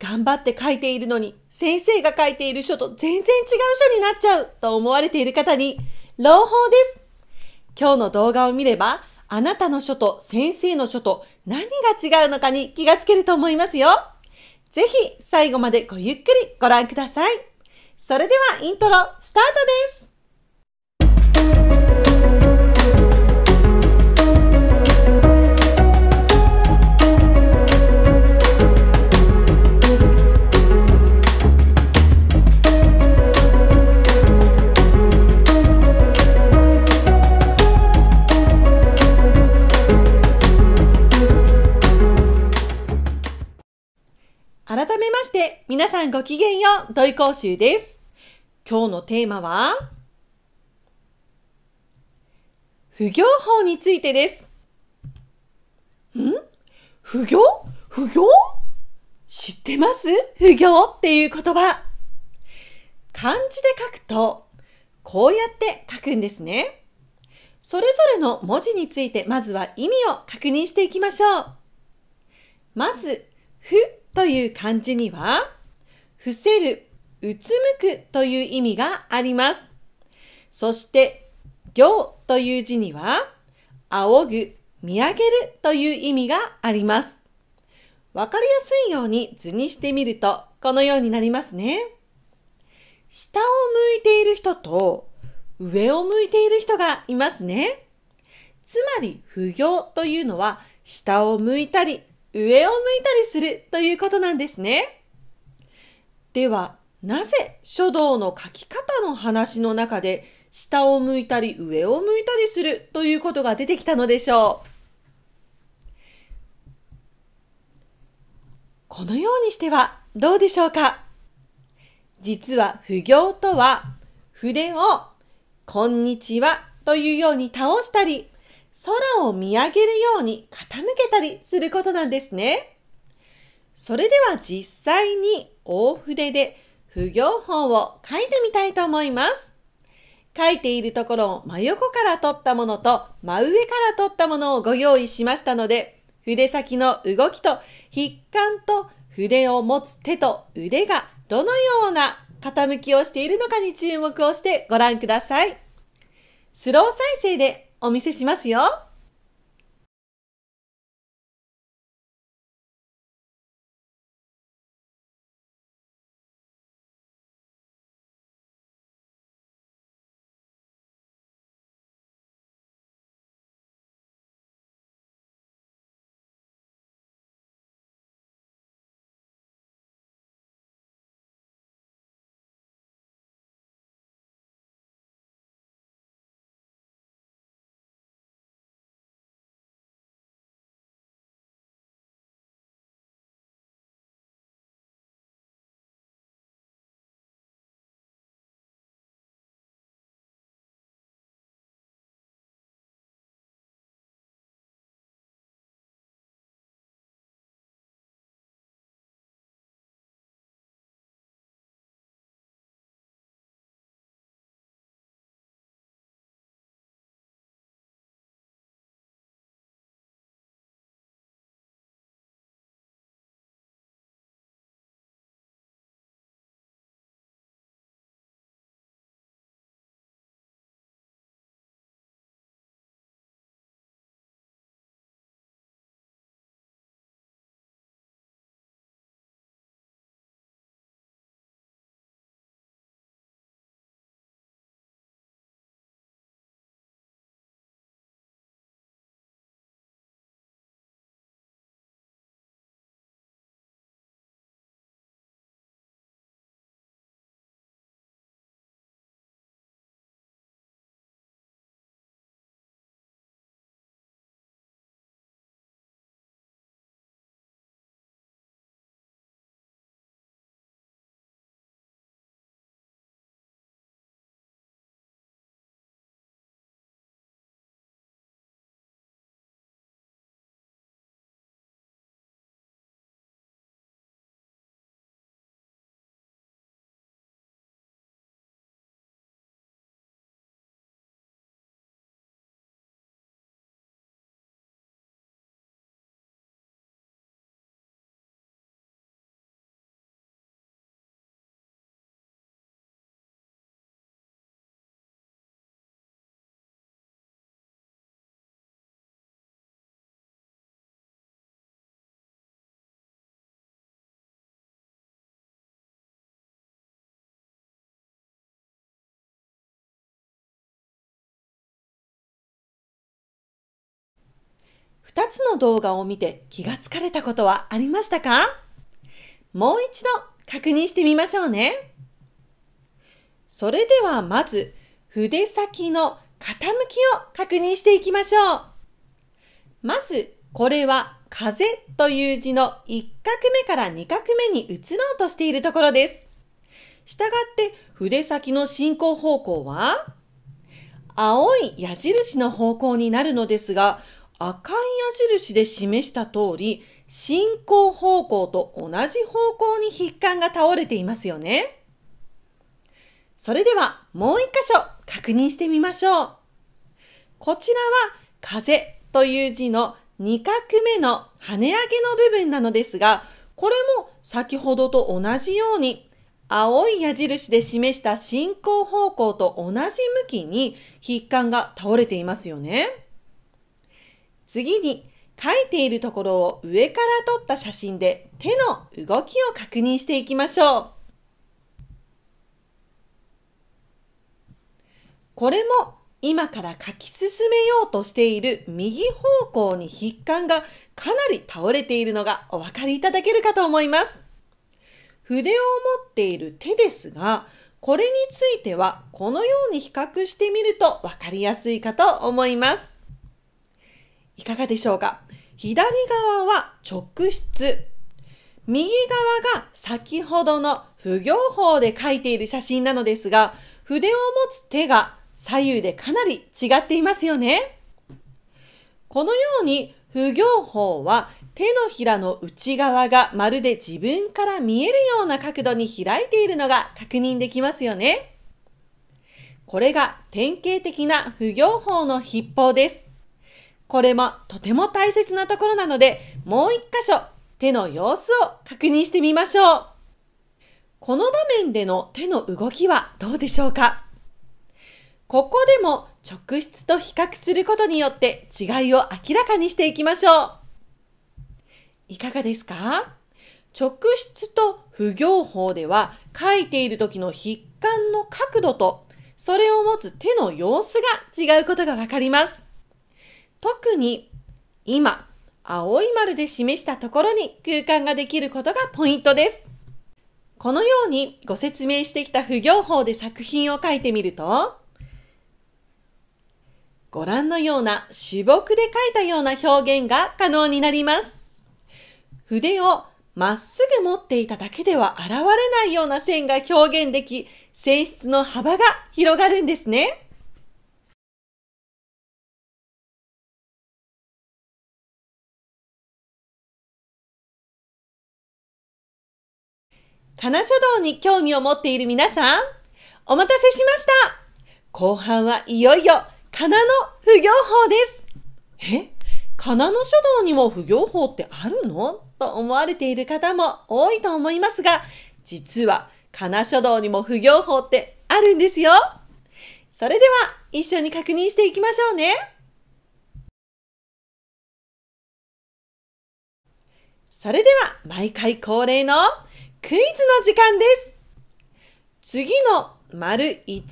頑張って書いているのに、先生が書いている書と全然違う書になっちゃうと思われている方に、朗報です今日の動画を見れば、あなたの書と先生の書と何が違うのかに気がつけると思いますよ。ぜひ最後までごゆっくりご覧ください。それではイントロスタートです。んごきげんよう、土井講習です。今日のテーマは、不行法についてです。ん不行不行知ってます不行っていう言葉。漢字で書くと、こうやって書くんですね。それぞれの文字について、まずは意味を確認していきましょう。まず、ふという漢字には、伏せる、うつむくという意味があります。そして、行という字には、仰ぐ、見上げるという意味があります。わかりやすいように図にしてみると、このようになりますね。下を向いている人と、上を向いている人がいますね。つまり、不行というのは、下を向いたり、上を向いたりするということなんですね。では、なぜ書道の書き方の話の中で下を向いたり上を向いたりするということが出てきたのでしょうこのようにしてはどうでしょうか実は不行とは筆をこんにちはというように倒したり空を見上げるように傾けたりすることなんですね。それでは実際に大筆で不行本を書いてみたいと思います。書いているところを真横から取ったものと真上から取ったものをご用意しましたので、筆先の動きと筆感と筆を持つ手と腕がどのような傾きをしているのかに注目をしてご覧ください。スロー再生でお見せしますよ。2つの動画を見て気がつかれたことはありましたかもう一度確認してみましょうね。それではまず筆先の傾きを確認していきましょう。まずこれは風という字の1画目から2画目に移ろうとしているところです。したがって筆先の進行方向は青い矢印の方向になるのですが、赤い矢印で示した通り、進行方向と同じ方向に筆管が倒れていますよね。それではもう一箇所確認してみましょう。こちらは風という字の2画目の跳ね上げの部分なのですが、これも先ほどと同じように青い矢印で示した進行方向と同じ向きに筆管が倒れていますよね。次に、書いているところを上から撮った写真で手の動きを確認していきましょう。これも今から書き進めようとしている右方向に筆管がかなり倒れているのがお分かりいただけるかと思います。筆を持っている手ですが、これについてはこのように比較してみると分かりやすいかと思います。いかがでしょうか左側は直筆。右側が先ほどの不行法で書いている写真なのですが、筆を持つ手が左右でかなり違っていますよね。このように不行法は手のひらの内側がまるで自分から見えるような角度に開いているのが確認できますよね。これが典型的な不行法の筆法です。これもとても大切なところなので、もう一箇所手の様子を確認してみましょう。この場面での手の動きはどうでしょうかここでも直筆と比較することによって違いを明らかにしていきましょう。いかがですか直筆と不行法では書いている時の筆管の角度とそれを持つ手の様子が違うことがわかります。特に今、青い丸で示したところに空間ができることがポイントです。このようにご説明してきた不行法で作品を書いてみると、ご覧のような主木で書いたような表現が可能になります。筆をまっすぐ持っていただけでは現れないような線が表現でき、性質の幅が広がるんですね。棚書道に興味を持っている皆さん、お待たせしました後半はいよいよ、仮名の不行法です。え仮名の書道にも不行法ってあるのと思われている方も多いと思いますが、実は仮名書道にも不行法ってあるんですよ。それでは一緒に確認していきましょうね。それでは毎回恒例のクイズの時間です。次の丸1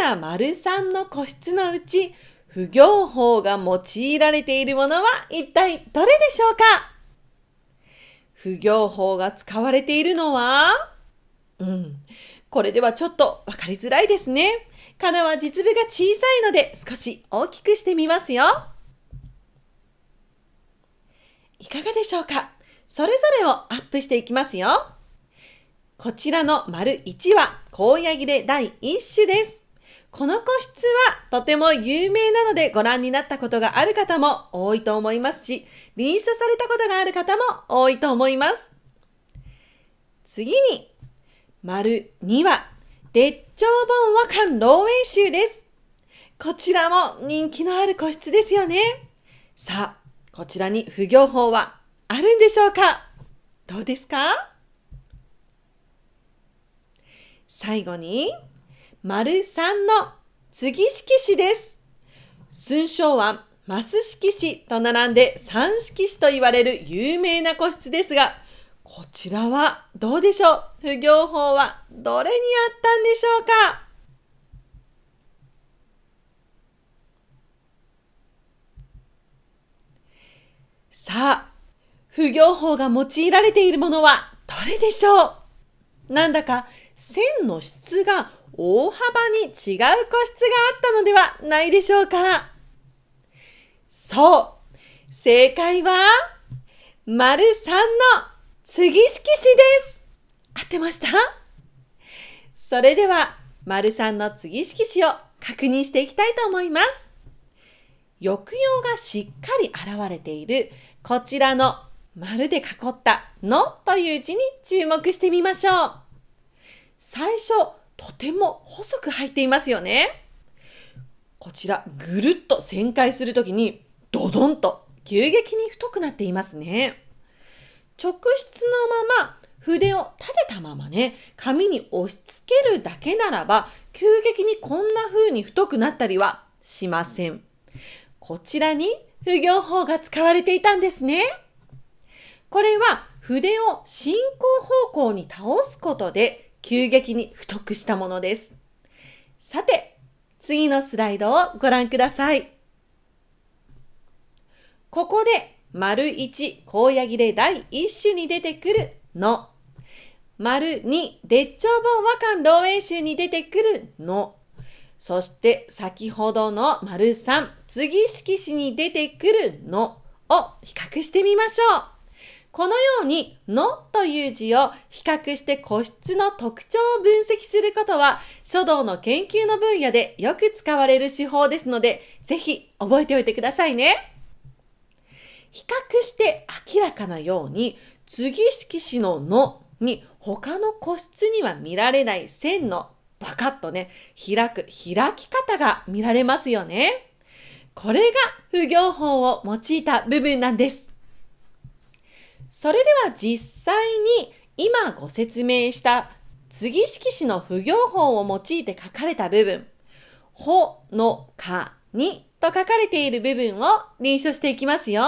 から丸3の個室のうち、不行法が用いられているものは一体どれでしょうか不行法が使われているのはうん。これではちょっとわかりづらいですね。かなは実部が小さいので少し大きくしてみますよ。いかがでしょうかそれぞれをアップしていきますよ。こちらの丸1は、高野切れ第1種です。この個室はとても有名なのでご覧になったことがある方も多いと思いますし、臨書されたことがある方も多いと思います。次に、丸2は、ッチョーボン和漢老演集です。こちらも人気のある個室ですよね。さあ、こちらに不行法はあるんでしょうかどうですか最後に、丸3の次式紙です。寸章はマス式紙と並んで三式紙と言われる有名な個室ですが、こちらはどうでしょう不行法はどれにあったんでしょうかさあ、不行法が用いられているものはどれでしょうなんだか線の質が大幅に違う個室があったのではないでしょうかそう。正解は、丸3の次色式子です。合ってましたそれでは、丸3の次色式子を確認していきたいと思います。抑揚がしっかり現れている、こちらの丸で囲ったのという字に注目してみましょう。最初、とても細く入っていますよね。こちら、ぐるっと旋回するときに、ドドンと急激に太くなっていますね。直筆のまま筆を立てたままね、紙に押し付けるだけならば、急激にこんな風に太くなったりはしません。こちらに不行法が使われていたんですね。これは筆を進行方向に倒すことで急激に太くしたものです。さて、次のスライドをご覧ください。ここで、丸1、高野切れ第1種に出てくるの。丸2、絶頂本和漢漏演集に出てくるの。そして先ほどの丸3、次式紙に出てくるのを比較してみましょう。このように、のという字を比較して個室の特徴を分析することは、書道の研究の分野でよく使われる手法ですので、ぜひ覚えておいてくださいね。比較して明らかなように、次式紙ののに他の個室には見られない線のバカッとね、開く開き方が見られますよね。これが不行法を用いた部分なんです。それでは実際に今ご説明した次式詞の不行法を用いて書かれた部分、ほのかにと書かれている部分を臨書していきますよ。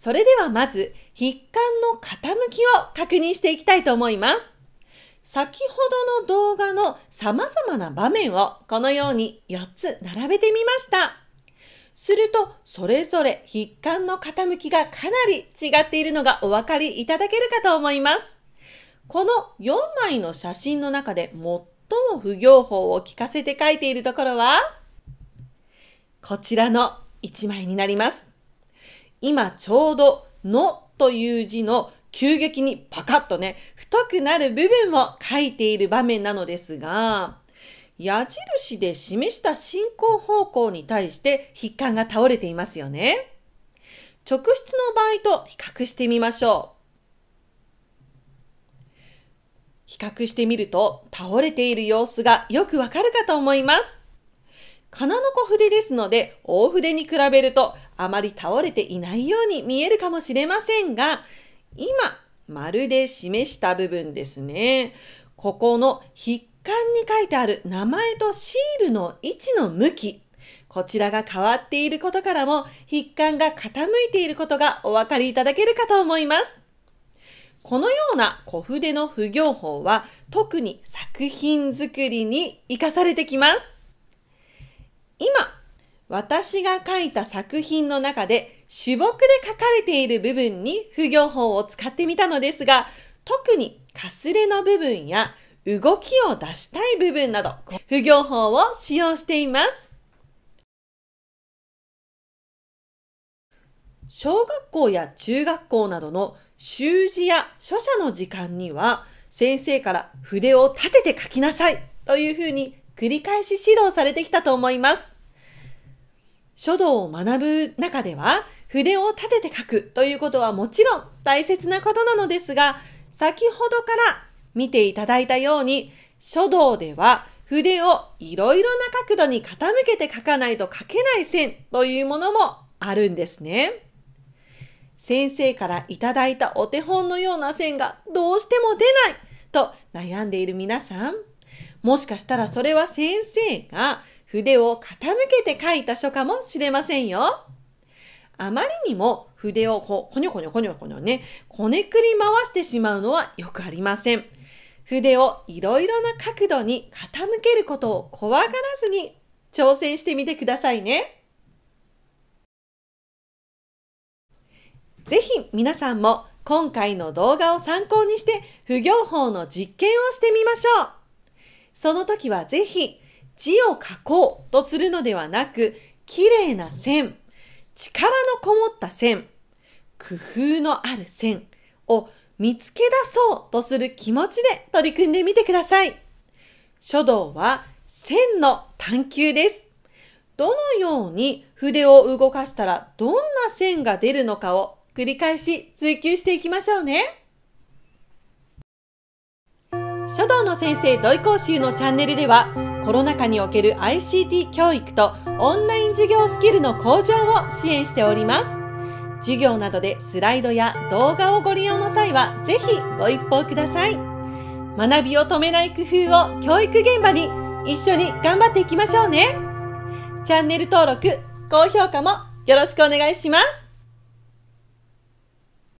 それではまず、筆管の傾きを確認していきたいと思います。先ほどの動画の様々な場面をこのように4つ並べてみました。すると、それぞれ筆管の傾きがかなり違っているのがお分かりいただけるかと思います。この4枚の写真の中で最も不行法を聞かせて書いているところは、こちらの1枚になります。今ちょうどのという字の急激にパカッとね、太くなる部分を書いている場面なのですが、矢印で示した進行方向に対して筆管が倒れていますよね。直筆の場合と比較してみましょう。比較してみると倒れている様子がよくわかるかと思います。金の子筆ですので大筆に比べるとあまり倒れていないように見えるかもしれませんが、今、丸で示した部分ですね。ここの筆管に書いてある名前とシールの位置の向き。こちらが変わっていることからも、筆管が傾いていることがお分かりいただけるかと思います。このような小筆の不行法は、特に作品作りに活かされてきます。今、私が書いた作品の中で主木で書かれている部分に不行法を使ってみたのですが、特にかすれの部分や動きを出したい部分など、不行法を使用しています。小学校や中学校などの習字や書写の時間には、先生から筆を立てて書きなさいというふうに繰り返し指導されてきたと思います。書道を学ぶ中では、筆を立てて書くということはもちろん大切なことなのですが、先ほどから見ていただいたように、書道では筆をいろいろな角度に傾けて書かないと書けない線というものもあるんですね。先生からいただいたお手本のような線がどうしても出ないと悩んでいる皆さん、もしかしたらそれは先生が筆を傾けて書いた書かもしれませんよ。あまりにも筆をこう、こにょこにょこにょこにょね、こねくり回してしまうのはよくありません。筆をいろいろな角度に傾けることを怖がらずに挑戦してみてくださいね。ぜひ皆さんも今回の動画を参考にして不行法の実験をしてみましょう。その時はぜひ字を書こうとするのではなく、綺麗な線、力のこもった線、工夫のある線を見つけ出そうとする気持ちで取り組んでみてください。書道は線の探求です。どのように筆を動かしたらどんな線が出るのかを繰り返し追求していきましょうね。書道の先生土井講習のチャンネルではコロナ禍における ICT 教育とオンライン授業スキルの向上を支援しております。授業などでスライドや動画をご利用の際は、ぜひご一報ください。学びを止めない工夫を教育現場に一緒に頑張っていきましょうね。チャンネル登録、高評価もよろしくお願いします。